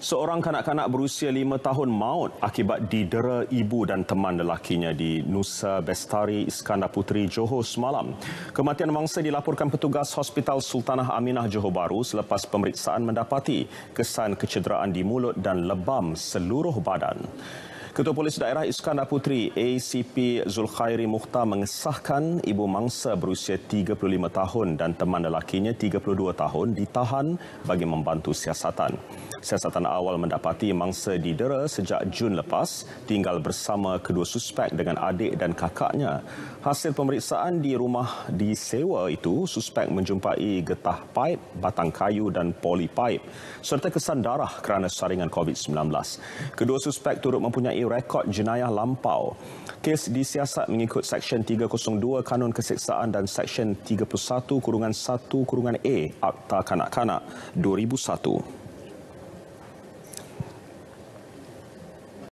seorang kanak-kanak berusia lima tahun maut akibat didera ibu dan teman lelakinya di Nusa Bestari Iskandar Puteri Johor semalam. Kematian mangsa dilaporkan petugas Hospital Sultanah Aminah Johor Baru selepas pemeriksaan mendapati kesan kecederaan di mulut dan lebam seluruh badan. Ketua Polis Daerah Iskandar Puteri ACP Zulkhairi Mukhtar mengesahkan ibu mangsa berusia 35 tahun dan teman lelakinya 32 tahun ditahan bagi membantu siasatan siasatan awal mendapati mangsa didera sejak Jun lepas tinggal bersama kedua suspek dengan adik dan kakaknya. Hasil pemeriksaan di rumah disewa itu, suspek menjumpai getah pipe, batang kayu dan poli pipe serta kesan darah kerana saringan COVID-19. Kedua suspek turut mempunyai rekod jenayah lampau. Kes disiasat mengikut Seksyen 302 Kanun Keseksaan dan Seksyen 31 Kurungan 1 Kurungan A Akta Kanak-Kanak 2001.